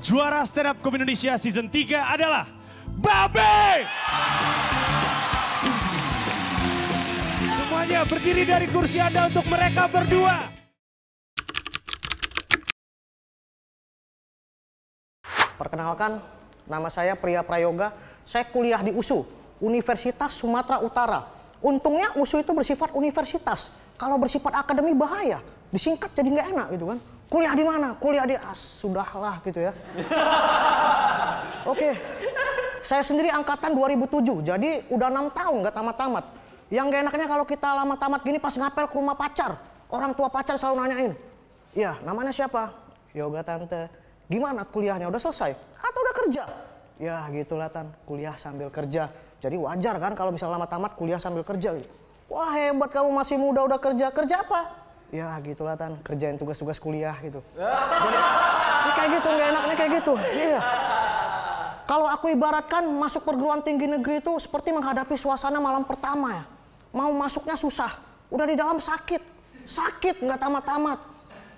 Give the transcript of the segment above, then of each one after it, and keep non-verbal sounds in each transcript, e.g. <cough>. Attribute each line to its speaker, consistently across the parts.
Speaker 1: juara stand up comedy Indonesia season 3 adalah Babe. Semuanya berdiri dari kursi Anda untuk mereka berdua. Perkenalkan, nama saya Pria Prayoga. Saya kuliah di USU, Universitas Sumatera Utara. Untungnya USU itu bersifat universitas. Kalau bersifat akademi bahaya, disingkat jadi nggak enak gitu kan kuliah di mana? Kuliah di ah, sudahlah gitu ya. <laughs> Oke. Okay. Saya sendiri angkatan 2007, jadi udah enam tahun nggak tamat-tamat. Yang gak enaknya kalau kita lama tamat gini pas ngapel ke rumah pacar, orang tua pacar selalu nanyain, iya namanya siapa? Yoga tante. Gimana kuliahnya? Udah selesai? Atau udah kerja? Ya gitulah tan, kuliah sambil kerja. Jadi wajar kan kalau misalnya lama tamat kuliah sambil kerja. Gitu. Wah hebat kamu masih muda udah kerja. Kerja apa? ya gitulah tan kerjain tugas-tugas kuliah gitu <laughs> jadi kayak gitu nggak enaknya kayak gitu iya kalau aku ibaratkan masuk perguruan tinggi negeri itu seperti menghadapi suasana malam pertama ya mau masuknya susah udah di dalam sakit sakit nggak tamat-tamat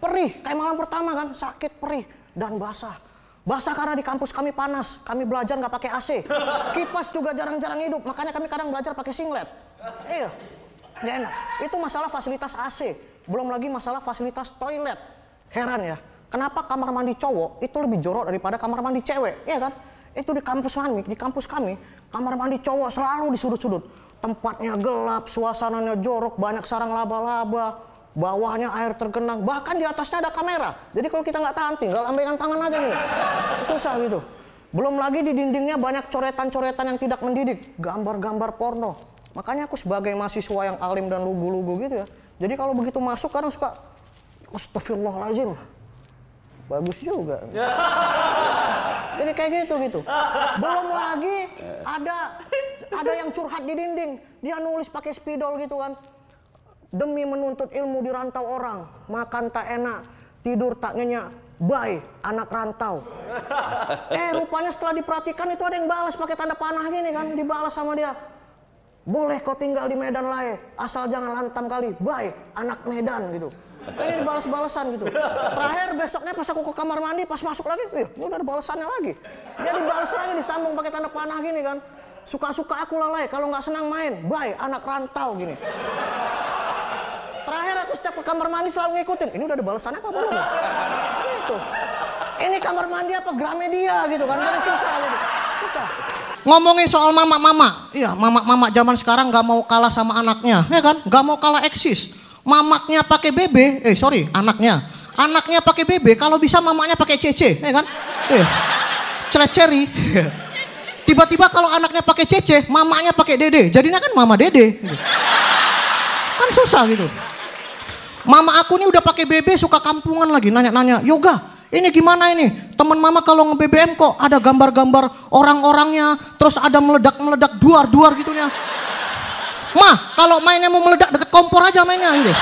Speaker 1: perih kayak malam pertama kan sakit perih dan basah Basah karena di kampus kami panas, kami belajar nggak pakai AC. Kipas juga jarang-jarang hidup, makanya kami kadang belajar pakai singlet. Iya, nggak enak. Itu masalah fasilitas AC. Belum lagi masalah fasilitas toilet. Heran ya, kenapa kamar mandi cowok itu lebih jorok daripada kamar mandi cewek, ya kan? Itu di kampus kami, di kampus kami, kamar mandi cowok selalu di sudut-sudut. Tempatnya gelap, suasananya jorok, banyak sarang laba-laba, bawahnya air tergenang, bahkan di atasnya ada kamera. Jadi kalau kita nggak tahan, tinggal ambilkan tangan aja nih gitu. Susah gitu. Belum lagi di dindingnya banyak coretan-coretan yang tidak mendidik, gambar-gambar porno. Makanya aku sebagai mahasiswa yang alim dan lugu-lugu gitu ya, jadi kalau begitu masuk kadang suka Astagfirullahalazim. Bagus juga. Ya. <laughs> Jadi kayak gitu gitu. Belum lagi ada ada yang curhat di dinding. Dia nulis pakai spidol gitu kan. Demi menuntut ilmu di rantau orang, makan tak enak, tidur tak nyenyak, Bye, anak rantau. Eh, rupanya setelah diperhatikan itu ada yang balas pakai tanda panah gini kan, dibalas sama dia. Boleh kau tinggal di Medan lain asal jangan lantam kali. bye anak Medan gitu. Ini dibalas-balasan gitu. Terakhir besoknya pas aku ke kamar mandi, pas masuk lagi, wih, ini udah ada balasannya lagi. Dia dibalas lagi, disambung pakai tanda panah gini kan. Suka-suka aku lalai, kalau nggak senang main, bye anak rantau gini. Terakhir aku setiap ke kamar mandi selalu ngikutin, ini udah ada balasannya apa belum? Ya? Gitu. Ini kamar mandi apa Gramedia gitu kan, terus susah gitu. Susah ngomongin soal mama-mama. Iya, mama-mama zaman sekarang nggak mau kalah sama anaknya, ya kan? Nggak mau kalah eksis. Mamaknya pakai BB, eh sorry, anaknya. Anaknya pakai BB, kalau bisa mamanya pakai CC, ya kan? Eh, cereceri. Tiba-tiba kalau anaknya pakai CC, mamanya pakai dd, Jadinya kan mama dd. Kan susah gitu. Mama aku nih udah pakai BB suka kampungan lagi nanya-nanya, "Yoga, ini gimana ini? Teman mama kalau nge-BBM kok ada gambar-gambar orang-orangnya, terus ada meledak-meledak duar-duar ya Ma, kalau mainnya mau meledak deket kompor aja mainnya gitu.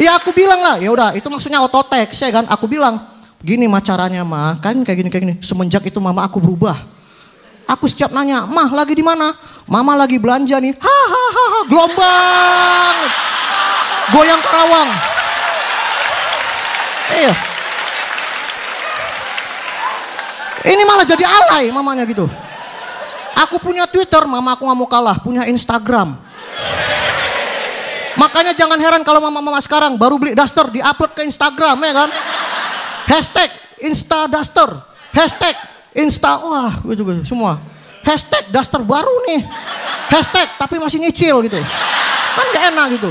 Speaker 1: Ya aku bilang lah, ya udah itu maksudnya ototeks ya kan. Aku bilang, gini mah caranya mah, kan kayak gini kayak gini. Semenjak itu mama aku berubah. Aku setiap nanya, mah lagi di mana? Mama lagi belanja nih. Hahaha, gelombang. Goyang Karawang. Iya. Ini malah jadi alay mamanya gitu. Aku punya Twitter, mama aku nggak mau kalah. Punya Instagram. Makanya jangan heran kalau mama-mama sekarang baru beli daster diupload ke Instagram ya kan. Hashtag Insta Duster. Hashtag Insta wah gue gitu, juga gitu, semua. Hashtag daster baru nih. Hashtag tapi masih nyicil gitu. Kan gak enak gitu.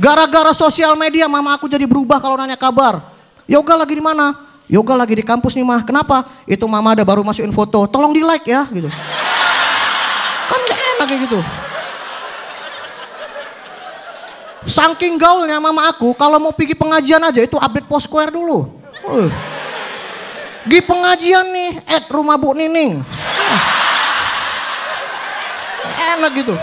Speaker 1: Gara-gara sosial media mama aku jadi berubah kalau nanya kabar. Yoga lagi di mana? Yoga lagi di kampus nih mah. Kenapa? Itu mama ada baru masukin foto. Tolong di like ya gitu. Kan gak enak kayak gitu. Saking gaulnya mama aku, kalau mau pergi pengajian aja itu update post square dulu. Di eh. pengajian nih, at rumah Bu Nining. Enak gitu.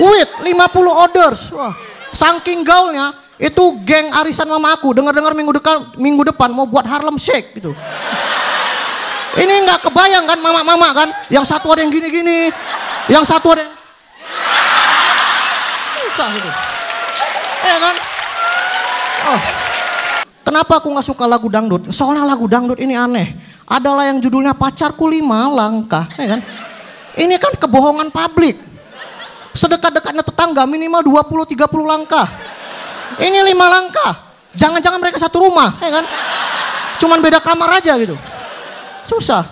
Speaker 1: Wait, 50 orders. Wah. Saking gaulnya, itu geng arisan mama aku. Dengar-dengar minggu depan minggu depan mau buat Harlem Shake gitu. Ini nggak kebayang kan mama-mama kan? Yang satu ada yang gini-gini, yang satu ada yang susah gitu. Ya kan? Oh. Kenapa aku nggak suka lagu dangdut? Soalnya lagu dangdut ini aneh. Adalah yang judulnya pacarku lima langkah, ya kan? Ini kan kebohongan publik. Sedekat-dekatnya tetangga minimal 20-30 langkah. Ini lima langkah. Jangan-jangan mereka satu rumah, ya kan? Cuman beda kamar aja gitu. Susah.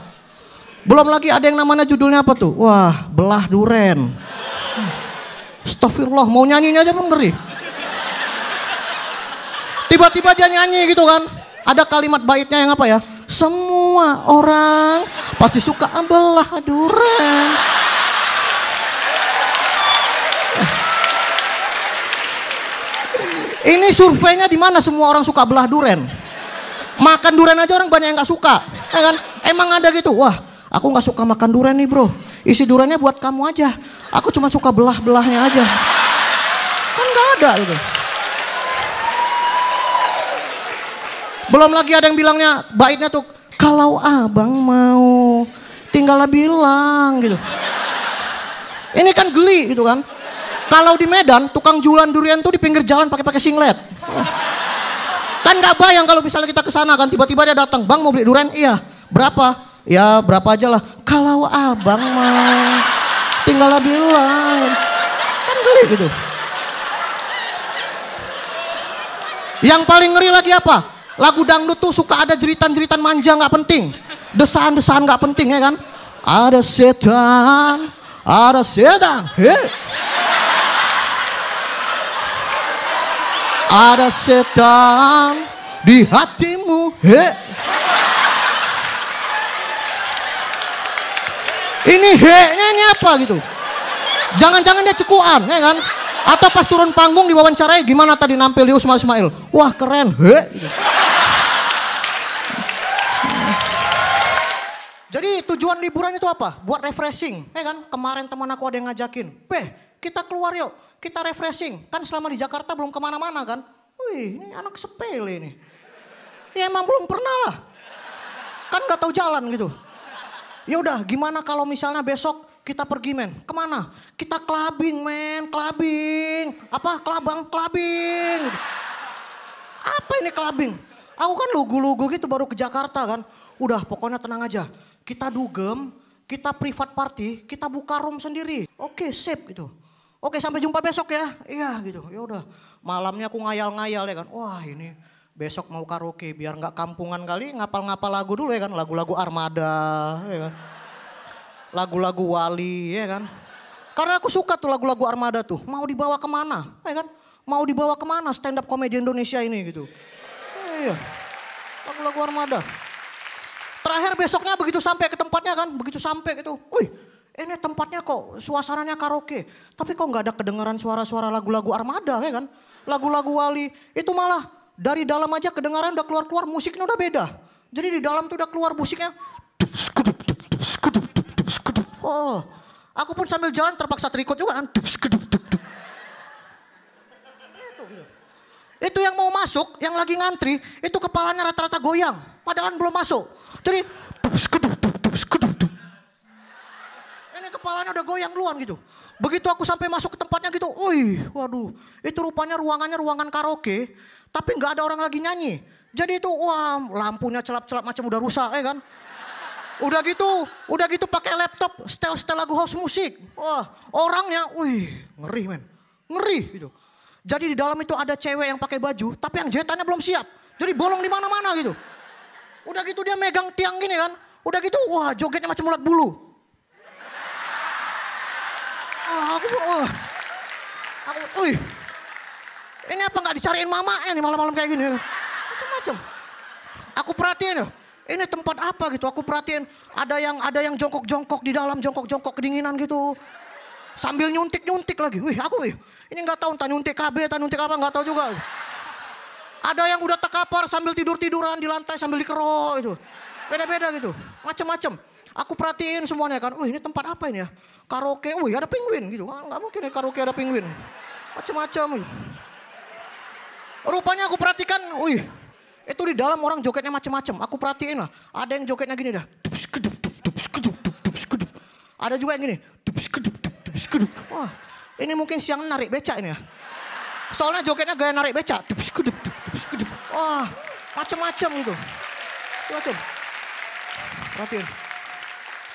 Speaker 1: Belum lagi ada yang namanya judulnya apa tuh? Wah, belah duren. Astagfirullah, mau nyanyinya aja pun ngeri. Tiba-tiba dia nyanyi gitu kan. Ada kalimat baitnya yang apa ya? Semua orang pasti suka belah duren. Ini surveinya di mana semua orang suka belah duren. Makan duren aja orang banyak yang nggak suka. Ya kan? Emang ada gitu. Wah, aku nggak suka makan duren nih bro. Isi durennya buat kamu aja. Aku cuma suka belah-belahnya aja. Kan nggak ada gitu. Belum lagi ada yang bilangnya, baiknya tuh, kalau abang mau tinggallah bilang gitu. Ini kan geli gitu kan. Kalau di Medan, tukang jualan durian tuh di pinggir jalan pakai-pakai singlet. Kan nggak bayang kalau misalnya kita kesana kan tiba-tiba dia datang, "Bang mau beli durian?" "Iya." "Berapa?" "Ya, berapa aja lah." "Kalau Abang mau tinggal bilang." Kan geli gitu. Yang paling ngeri lagi apa? Lagu dangdut tuh suka ada jeritan-jeritan manja nggak penting. Desahan-desahan nggak penting ya kan? Ada setan, ada setan. Hei. Ada setan di hatimu. He. Ini he-nya ini apa gitu? Jangan-jangan dia cekuan, ya kan? Atau pas turun panggung diwawancarai gimana tadi nampil di Usman Ismail? Wah keren, he. Jadi tujuan liburan itu apa? Buat refreshing, ya kan? Kemarin teman aku ada yang ngajakin, peh kita keluar yuk kita refreshing. Kan selama di Jakarta belum kemana-mana kan. Wih, ini anak sepele nih. Ya emang belum pernah lah. Kan gak tahu jalan gitu. Ya udah, gimana kalau misalnya besok kita pergi men? Kemana? Kita kelabing men, kelabing. Apa? Kelabang, kelabing. Apa ini kelabing? Aku kan lugu-lugu gitu baru ke Jakarta kan. Udah pokoknya tenang aja. Kita dugem, kita privat party, kita buka room sendiri. Oke, sip gitu. Oke sampai jumpa besok ya. Iya gitu. Ya udah. Malamnya aku ngayal-ngayal ya kan. Wah ini besok mau karaoke biar nggak kampungan kali ngapal-ngapal lagu dulu ya kan. Lagu-lagu Armada ya kan. Lagu-lagu Wali ya kan. Karena aku suka tuh lagu-lagu Armada tuh. Mau dibawa kemana? Ya kan. Mau dibawa kemana stand up komedi Indonesia ini gitu. Iya. Lagu-lagu Armada. Terakhir besoknya begitu sampai ke tempatnya kan. Begitu sampai gitu. Wih ini tempatnya kok suasananya karaoke. Tapi kok nggak ada kedengaran suara-suara lagu-lagu armada ya kan. Lagu-lagu wali. Itu malah dari dalam aja kedengaran udah keluar-keluar musiknya udah beda. Jadi di dalam tuh udah keluar musiknya. Oh, aku pun sambil jalan terpaksa terikut juga kan, Itu, itu yang mau masuk, yang lagi ngantri, itu kepalanya rata-rata goyang. Padahal belum masuk. Jadi, ini kepalanya udah goyang duluan gitu. Begitu aku sampai masuk ke tempatnya gitu, wih, waduh, itu rupanya ruangannya ruangan karaoke, tapi nggak ada orang lagi nyanyi. Jadi itu, wah, lampunya celap-celap macam udah rusak, ya kan? Udah gitu, udah gitu pakai laptop, setel-setel lagu house musik. Wah, orangnya, wih, ngeri men, ngeri gitu. Jadi di dalam itu ada cewek yang pakai baju, tapi yang jahitannya belum siap. Jadi bolong di mana-mana gitu. Udah gitu dia megang tiang gini kan. Udah gitu, wah jogetnya macam ulat bulu aku, oh. aku, wih. Ini apa nggak dicariin mama nih malam-malam kayak gini? Macam-macam. Aku perhatiin ini tempat apa gitu? Aku perhatiin ada yang ada yang jongkok-jongkok di dalam, jongkok-jongkok kedinginan gitu. Sambil nyuntik-nyuntik lagi. Wih, aku wih. Ini nggak tahu entah nyuntik KB, entah nyuntik apa, nggak tahu juga. Ada yang udah tekapar sambil tidur-tiduran di lantai sambil dikerok gitu. Beda-beda gitu. Macam-macam. Aku perhatiin semuanya kan, wih ini tempat apa ini ya? Karaoke, wih ada penguin gitu. Ah, gak mungkin ya karaoke ada penguin. Macam-macam. Rupanya aku perhatikan, wih itu di dalam orang jogetnya macam-macam. Aku perhatiin lah, ada yang jogetnya gini dah. Ada juga yang gini. Wah, ini mungkin siang narik becak ini ya. Soalnya jogetnya gaya narik becak. Wah, macam-macam gitu. Macam. Perhatiin.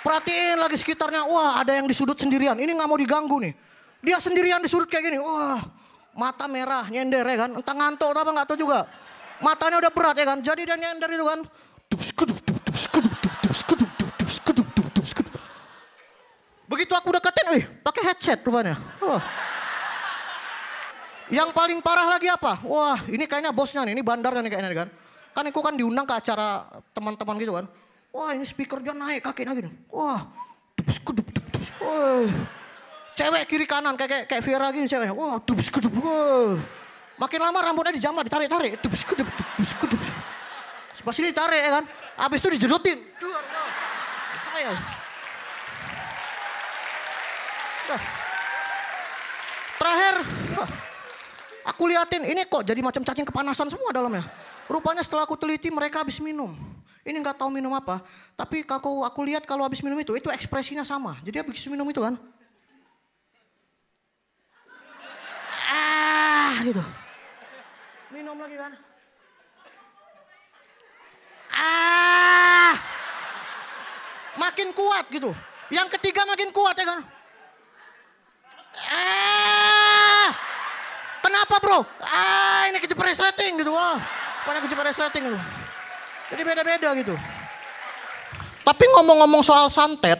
Speaker 1: Perhatiin lagi sekitarnya, wah ada yang di sudut sendirian, ini nggak mau diganggu nih. Dia sendirian di sudut kayak gini, wah mata merah nyender ya kan, entah ngantuk atau apa nggak tahu juga. Matanya udah berat ya kan, jadi dia nyender itu kan. Begitu aku deketin, wih pakai headset rupanya. Wah. Yang paling parah lagi apa? Wah ini kayaknya bosnya nih, ini bandarnya nih kayaknya kan. Kan aku kan diundang ke acara teman-teman gitu kan. Wah ini speaker dia naik kakinya gini. Wah. Dubus kedup dubus. Wah. Cewek kiri kanan kayak kayak, kayak Vera gini ceweknya. Wah dubus kedup. Wah. Makin lama rambutnya dijamah ditarik-tarik. Dubus kedup dubus kedup. Sebelah sini tarik ya kan. Abis itu dijedotin. Ayo. Ya? Terakhir, aku liatin ini kok jadi macam cacing kepanasan semua dalamnya. Rupanya setelah aku teliti mereka habis minum ini nggak tahu minum apa. Tapi aku, aku lihat kalau habis minum itu, itu ekspresinya sama. Jadi habis minum itu kan. Ah gitu. Minum lagi kan. Ah. Makin kuat gitu. Yang ketiga makin kuat ya kan. Ah. Kenapa bro? Ah ini kejepret resleting gitu. Wah. Pada kejepret resleting gitu. Jadi beda-beda gitu. Tapi ngomong-ngomong soal santet,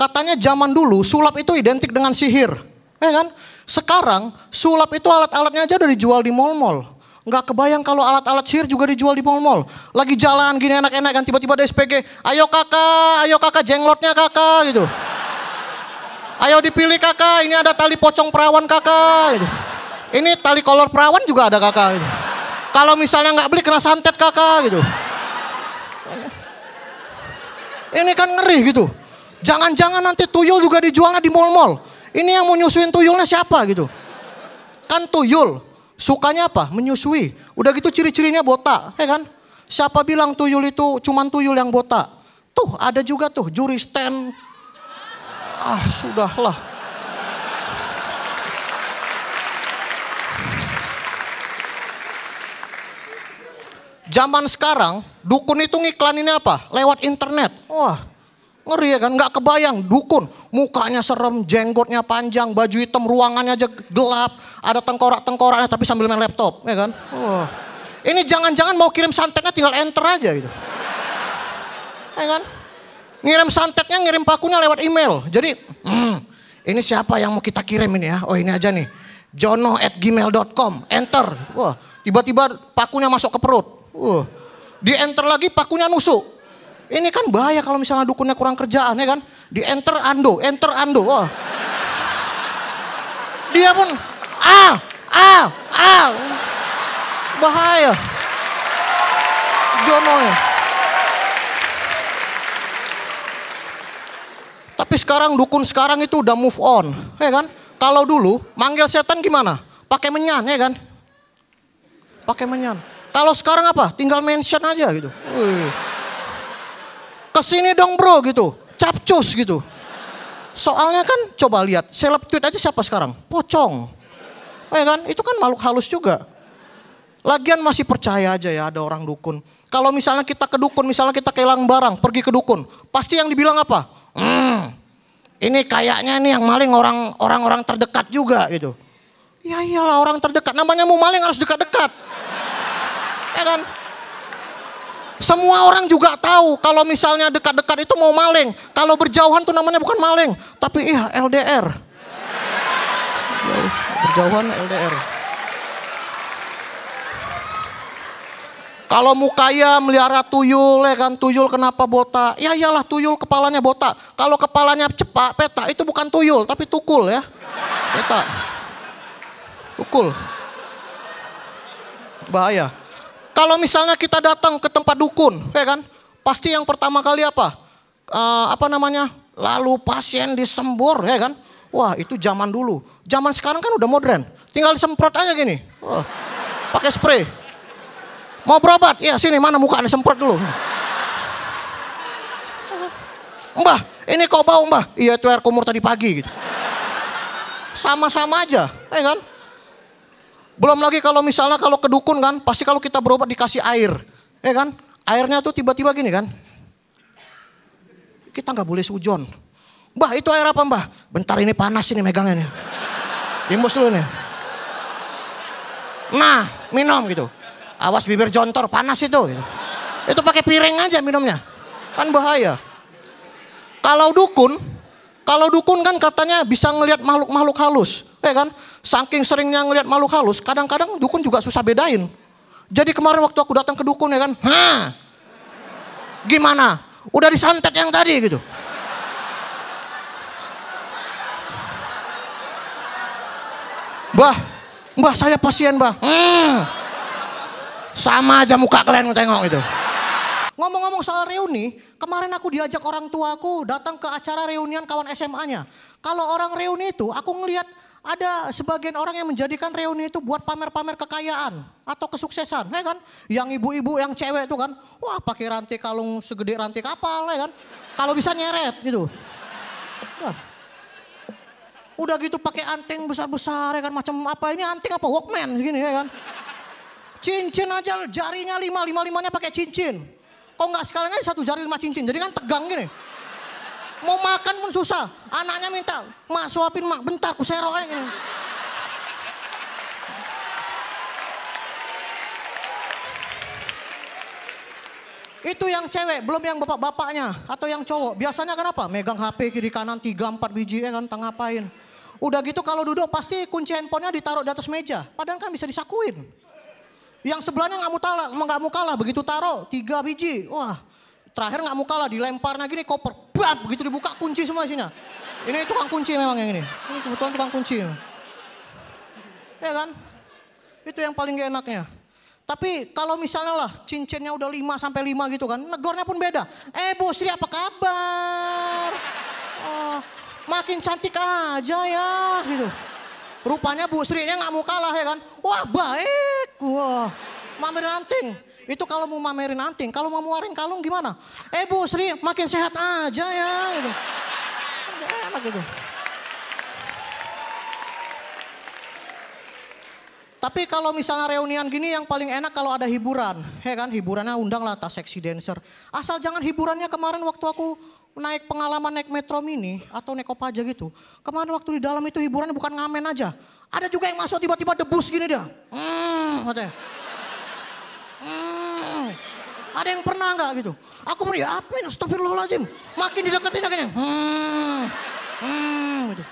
Speaker 1: katanya zaman dulu sulap itu identik dengan sihir. Eh kan? Sekarang sulap itu alat-alatnya aja udah dijual di mall-mall. Nggak kebayang kalau alat-alat sihir juga dijual di mall-mall. Lagi jalan gini enak-enak kan tiba-tiba ada SPG. Ayo kakak, ayo kakak jenglotnya kakak gitu. Ayo dipilih kakak, ini ada tali pocong perawan kakak gitu. Ini tali kolor perawan juga ada kakak gitu. Kalau misalnya nggak beli kena santet kakak gitu. Ini kan ngeri gitu. Jangan-jangan nanti tuyul juga dijualnya di mall-mall. Ini yang mau nyusuin tuyulnya siapa gitu. Kan tuyul sukanya apa? Menyusui. Udah gitu ciri-cirinya botak, ya kan? Siapa bilang tuyul itu cuman tuyul yang botak? Tuh ada juga tuh juri stand. Ah sudahlah. zaman sekarang dukun itu ngiklaninnya apa? Lewat internet. Wah, ngeri ya kan? Gak kebayang dukun. Mukanya serem, jenggotnya panjang, baju hitam, ruangannya aja gelap. Ada tengkorak-tengkoraknya tapi sambil main laptop. Ya kan? Wah. Ini jangan-jangan mau kirim santetnya tinggal enter aja gitu. Ya kan? Ngirim santetnya, ngirim pakunya lewat email. Jadi, hmm, ini siapa yang mau kita kirim ini ya? Oh ini aja nih. jono at gmail.com, enter. Wah, tiba-tiba pakunya masuk ke perut. Uh, di enter lagi pakunya nusuk. Ini kan bahaya kalau misalnya dukunnya kurang kerjaan ya kan. Di enter ando, enter ando. Wah. Dia pun ah, ah, ah. Bahaya. Jono ya. Tapi sekarang dukun sekarang itu udah move on, ya kan? Kalau dulu manggil setan gimana? Pakai menyan, ya kan? Pakai menyan. Kalau sekarang apa? Tinggal mention aja gitu. Kesini dong bro gitu. Capcus gitu. Soalnya kan coba lihat. Seleb tweet aja siapa sekarang? Pocong. Oh ya kan? Itu kan makhluk halus juga. Lagian masih percaya aja ya ada orang dukun. Kalau misalnya kita ke dukun, misalnya kita kehilangan barang, pergi ke dukun. Pasti yang dibilang apa? Hmm, ini kayaknya nih yang maling orang orang orang terdekat juga gitu. Ya iyalah orang terdekat. Namanya mau maling harus dekat-dekat. Ya kan? Semua orang juga tahu kalau misalnya dekat-dekat itu mau maling. Kalau berjauhan tuh namanya bukan maling, tapi iya LDR. Berjauhan LDR. Kalau mukaya melihara tuyul ya kan, tuyul kenapa botak? Ya iyalah tuyul kepalanya botak. Kalau kepalanya cepak, peta itu bukan tuyul tapi tukul ya. Peta. Tukul. Bahaya. Kalau misalnya kita datang ke tempat dukun, ya kan? Pasti yang pertama kali apa? Uh, apa namanya? Lalu pasien disembur, ya kan? Wah itu zaman dulu. Zaman sekarang kan udah modern. Tinggal disemprot aja gini. Oh, pakai spray. Mau berobat? Ya sini mana muka anda semprot dulu. Mbah, ini kau bau mbah. Iya itu air kumur tadi pagi. Gitu. Sama-sama aja, ya kan? Belum lagi kalau misalnya kalau kedukun kan, pasti kalau kita berobat dikasih air. Ya kan? Airnya tuh tiba-tiba gini kan. Kita nggak boleh sujon. Mbah itu air apa mbah? Bentar ini panas ini megangnya nih. Imbus lu nih. Nah, minum gitu. Awas bibir jontor, panas itu. Gitu. Itu pakai piring aja minumnya. Kan bahaya. Kalau dukun, kalau dukun kan katanya bisa ngelihat makhluk-makhluk halus, ya kan? Saking seringnya ngelihat makhluk halus, kadang-kadang dukun juga susah bedain. Jadi kemarin waktu aku datang ke dukun ya kan, ha, gimana? Udah disantet yang tadi gitu. Bah, mbah saya pasien bah. Hmm. Sama aja muka kalian tengok itu. Ngomong-ngomong soal reuni, Kemarin aku diajak orang tuaku datang ke acara reunian kawan SMA-nya. Kalau orang reuni itu aku ngelihat ada sebagian orang yang menjadikan reuni itu buat pamer-pamer kekayaan atau kesuksesan, ya kan? Yang ibu-ibu, yang cewek itu kan, wah pakai rantai kalung segede rantai kapal, ya kan? Kalau bisa nyeret gitu. Nah. Udah gitu pakai anting besar-besar, ya kan? Macam apa ini anting apa Walkman segini, ya kan? Cincin aja jarinya lima, lima-limanya pakai cincin. Kok nggak sekarang aja satu jari lima cincin, jadi kan tegang gini. Mau makan pun susah. Anaknya minta, mak suapin mak, bentar ku serok aja Itu yang cewek, belum yang bapak-bapaknya atau yang cowok. Biasanya kenapa? Megang HP kiri kanan tiga empat biji ya kan Tengah ngapain. Udah gitu kalau duduk pasti kunci handphonenya ditaruh di atas meja. Padahal kan bisa disakuin. Yang sebelahnya nggak mau kalah, nggak mau kalah. Begitu taro tiga biji, wah terakhir nggak mau kalah dilempar lagi nih koper, buat begitu dibuka kunci semua isinya. Ini tukang kunci memang yang ini. Ini kebetulan tukang kunci. Ya kan? Itu yang paling gak enaknya. Tapi kalau misalnya lah cincinnya udah lima sampai lima gitu kan, negornya pun beda. Eh Bu Sri apa kabar? Oh, makin cantik aja ya gitu. Rupanya Bu Srinya nggak mau kalah ya kan. Wah baik. Wah. Mamerin anting. Itu kalau mau mamerin anting. Kalau mau muarin kalung gimana? Eh Bu Sri makin sehat aja ya. Gitu. Enak gitu. Tapi kalau misalnya reunian gini yang paling enak kalau ada hiburan. Ya kan, hiburannya undang lah tas seksi dancer. Asal jangan hiburannya kemarin waktu aku naik pengalaman naik metro mini atau naik aja gitu. Kemarin waktu di dalam itu hiburannya bukan ngamen aja. Ada juga yang masuk tiba-tiba debus gini dia. Hmm, katanya. Hmm. Ada yang pernah nggak gitu? Aku pun ya apa ini astagfirullahaladzim. Makin dideketin akhirnya. Hmm. Hmm. Gitu.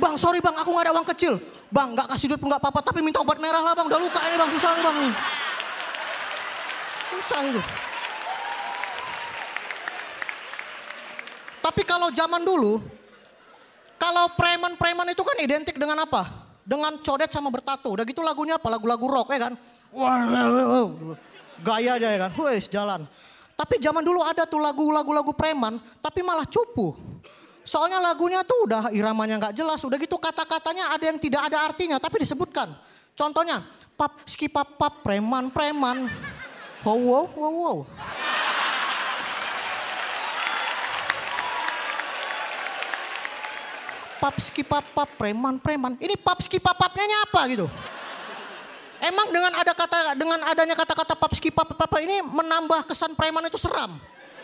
Speaker 1: Bang sorry bang aku nggak ada uang kecil. Bang, nggak kasih duit pun nggak apa-apa, tapi minta obat merah lah bang. Udah luka ini bang, susah nih bang. Susah itu. Tapi kalau zaman dulu, kalau preman-preman itu kan identik dengan apa? Dengan codet sama bertato. Udah gitu lagunya apa? Lagu-lagu rock ya kan? Gaya aja ya kan? Wes jalan. Tapi zaman dulu ada tuh lagu-lagu lagu preman, tapi malah cupu. Soalnya lagunya tuh udah iramanya nggak jelas, udah gitu kata-katanya ada yang tidak ada artinya tapi disebutkan. Contohnya, pap, ski pap, preman, preman. Wow, wow, wow, wow. Pap, ski pap, preman, preman. Ini pap, ski pap, papnya apa gitu? Emang dengan ada kata dengan adanya kata-kata pap ski pap, pap ini menambah kesan preman itu seram?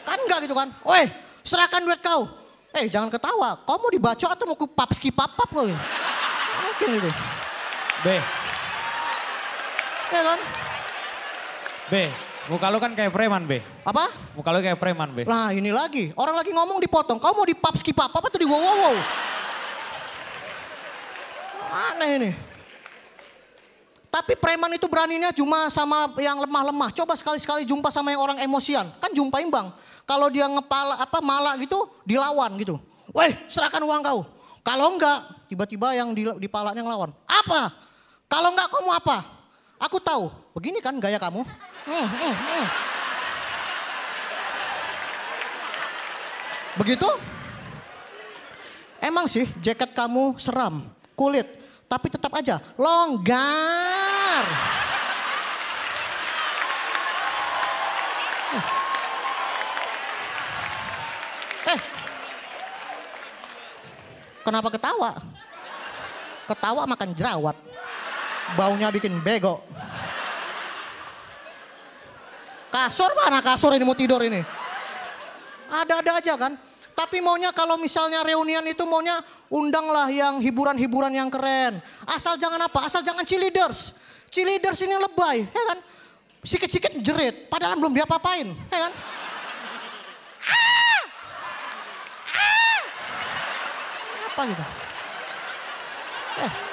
Speaker 1: Kan enggak gitu kan? Weh, serahkan duit kau. Eh hey, jangan ketawa, kau mau dibaca atau mau kupapski papap kau? Mungkin itu. B. Ya kan? B. Muka lu kan kayak preman, B. Apa? Muka lu kayak preman, B. Nah ini lagi, orang lagi ngomong dipotong. Kau mau dipapski papap atau di wow wow? Aneh ini. Tapi preman itu beraninya cuma sama yang lemah-lemah. Coba sekali-sekali jumpa sama yang orang emosian. Kan jumpain bang. Kalau dia ngepala apa malak gitu dilawan gitu. Weh serahkan uang kau. Kalau enggak tiba-tiba yang di, ngelawan. Apa? Kalau enggak kamu apa? Aku tahu. Begini kan gaya kamu. Hmm, hmm, hmm. Begitu? Emang sih jaket kamu seram. Kulit tapi tetap aja longgar. Eh, kenapa ketawa? Ketawa makan jerawat. Baunya bikin bego. Kasur mana kasur ini mau tidur ini? Ada-ada aja kan? Tapi maunya kalau misalnya reunian itu maunya undanglah yang hiburan-hiburan yang keren. Asal jangan apa? Asal jangan cheerleaders. Cheerleaders ini lebay, ya kan? Sikit-sikit jerit, padahal belum dia papain, ya kan? Ah! Ah! Apa gitu? Eh.